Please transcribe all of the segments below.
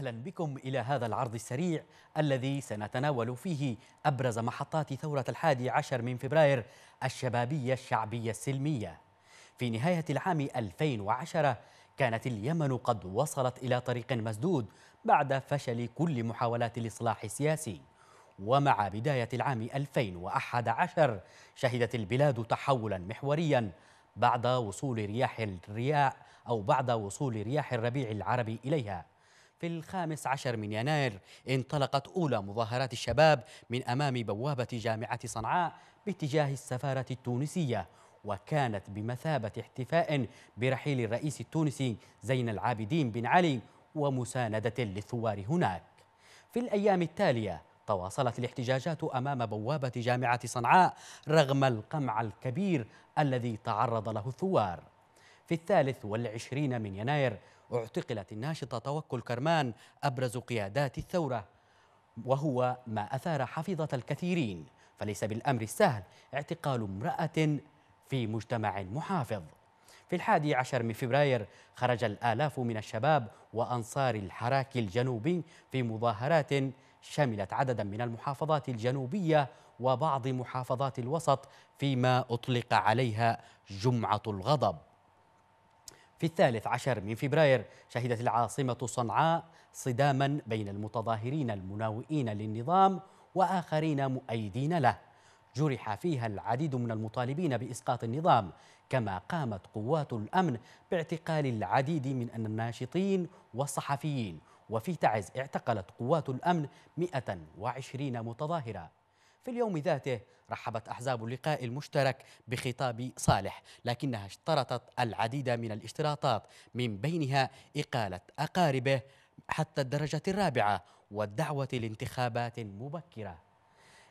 أهلا بكم إلى هذا العرض السريع الذي سنتناول فيه أبرز محطات ثورة الحادي عشر من فبراير الشبابية الشعبية السلمية في نهاية العام 2010 كانت اليمن قد وصلت إلى طريق مسدود بعد فشل كل محاولات الإصلاح السياسي ومع بداية العام 2011 شهدت البلاد تحولا محوريا بعد وصول رياح الرياء أو بعد وصول رياح الربيع العربي إليها في الخامس عشر من يناير انطلقت أولى مظاهرات الشباب من أمام بوابة جامعة صنعاء باتجاه السفارة التونسية وكانت بمثابة احتفاء برحيل الرئيس التونسي زين العابدين بن علي ومساندة للثوار هناك في الأيام التالية تواصلت الاحتجاجات أمام بوابة جامعة صنعاء رغم القمع الكبير الذي تعرض له الثوار في الثالث والعشرين من يناير اعتقلت الناشطة توكل كرمان أبرز قيادات الثورة وهو ما أثار حفيظة الكثيرين فليس بالأمر السهل اعتقال امرأة في مجتمع محافظ في الحادي عشر من فبراير خرج الآلاف من الشباب وأنصار الحراك الجنوبي في مظاهرات شملت عددا من المحافظات الجنوبية وبعض محافظات الوسط فيما أطلق عليها جمعة الغضب في الثالث عشر من فبراير شهدت العاصمة صنعاء صداما بين المتظاهرين المناوئين للنظام وآخرين مؤيدين له جرح فيها العديد من المطالبين بإسقاط النظام كما قامت قوات الأمن باعتقال العديد من الناشطين والصحفيين وفي تعز اعتقلت قوات الأمن 120 متظاهرة في اليوم ذاته رحبت أحزاب اللقاء المشترك بخطاب صالح لكنها اشترطت العديد من الاشتراطات من بينها إقالة أقاربه حتى الدرجة الرابعة والدعوة لانتخابات مبكرة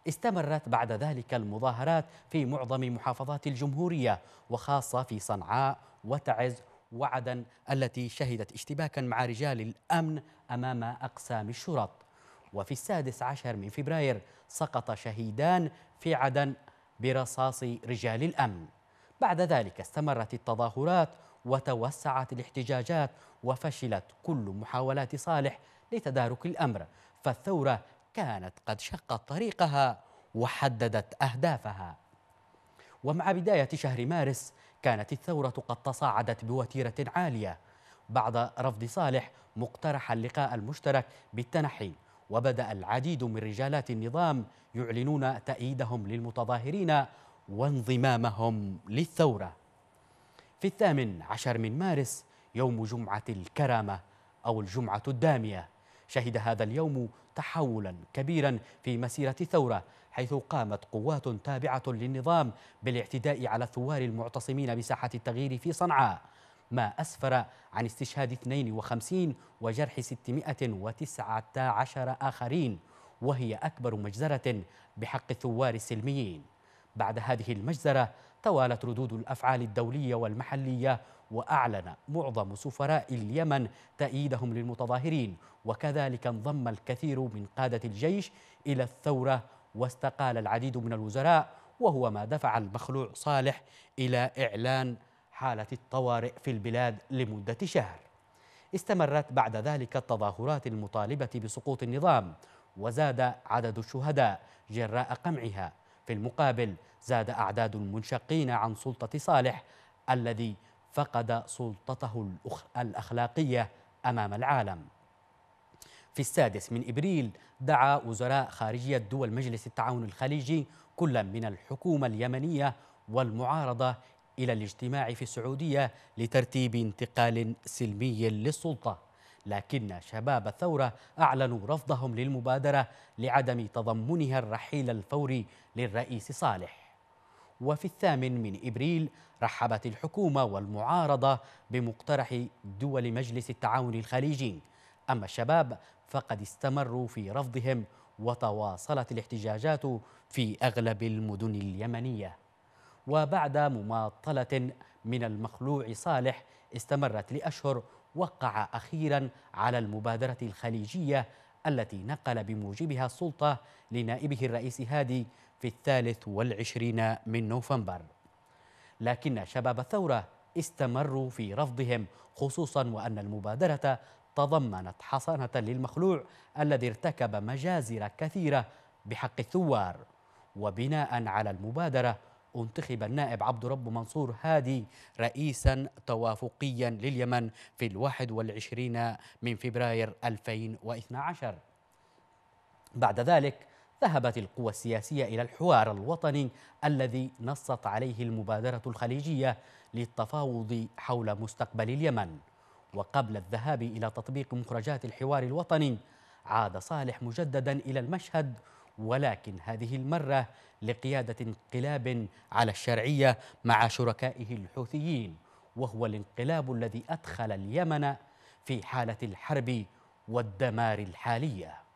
استمرت بعد ذلك المظاهرات في معظم محافظات الجمهورية وخاصة في صنعاء وتعز وعدن التي شهدت اشتباكا مع رجال الأمن أمام أقسام الشرط وفي السادس عشر من فبراير سقط شهيدان في عدن برصاص رجال الأمن بعد ذلك استمرت التظاهرات وتوسعت الاحتجاجات وفشلت كل محاولات صالح لتدارك الأمر فالثورة كانت قد شقت طريقها وحددت أهدافها ومع بداية شهر مارس كانت الثورة قد تصاعدت بوتيرة عالية بعد رفض صالح مقترح اللقاء المشترك بالتنحي وبدأ العديد من رجالات النظام يعلنون تأييدهم للمتظاهرين وانضمامهم للثورة في الثامن عشر من مارس يوم جمعة الكرامة أو الجمعة الدامية شهد هذا اليوم تحولا كبيرا في مسيرة الثورة حيث قامت قوات تابعة للنظام بالاعتداء على الثوار المعتصمين بساحة التغيير في صنعاء ما أسفر عن استشهاد 52 وجرح 619 آخرين وهي أكبر مجزرة بحق الثوار السلميين بعد هذه المجزرة توالت ردود الأفعال الدولية والمحلية وأعلن معظم سفراء اليمن تأييدهم للمتظاهرين وكذلك انضم الكثير من قادة الجيش إلى الثورة واستقال العديد من الوزراء وهو ما دفع المخلوع صالح إلى إعلان حالة الطوارئ في البلاد لمدة شهر استمرت بعد ذلك التظاهرات المطالبة بسقوط النظام وزاد عدد الشهداء جراء قمعها في المقابل زاد أعداد المنشقين عن سلطة صالح الذي فقد سلطته الأخلاقية أمام العالم في السادس من إبريل دعا وزراء خارجية دول مجلس التعاون الخليجي كل من الحكومة اليمنية والمعارضة إلى الاجتماع في السعودية لترتيب انتقال سلمي للسلطة لكن شباب الثورة أعلنوا رفضهم للمبادرة لعدم تضمنها الرحيل الفوري للرئيس صالح وفي الثامن من إبريل رحبت الحكومة والمعارضة بمقترح دول مجلس التعاون الخليجي أما الشباب فقد استمروا في رفضهم وتواصلت الاحتجاجات في أغلب المدن اليمنية وبعد مماطلة من المخلوع صالح استمرت لأشهر وقع أخيرا على المبادرة الخليجية التي نقل بموجبها السلطة لنائبه الرئيس هادي في الثالث والعشرين من نوفمبر لكن شباب الثورة استمروا في رفضهم خصوصا وأن المبادرة تضمنت حصانة للمخلوع الذي ارتكب مجازر كثيرة بحق الثوار وبناء على المبادرة انتخب النائب عبد رب منصور هادي رئيسا توافقيا لليمن في الواحد والعشرين من فبراير 2012 بعد ذلك ذهبت القوى السياسية إلى الحوار الوطني الذي نصت عليه المبادرة الخليجية للتفاوض حول مستقبل اليمن وقبل الذهاب إلى تطبيق مخرجات الحوار الوطني عاد صالح مجددا إلى المشهد ولكن هذه المرة لقيادة انقلاب على الشرعية مع شركائه الحوثيين وهو الانقلاب الذي أدخل اليمن في حالة الحرب والدمار الحاليه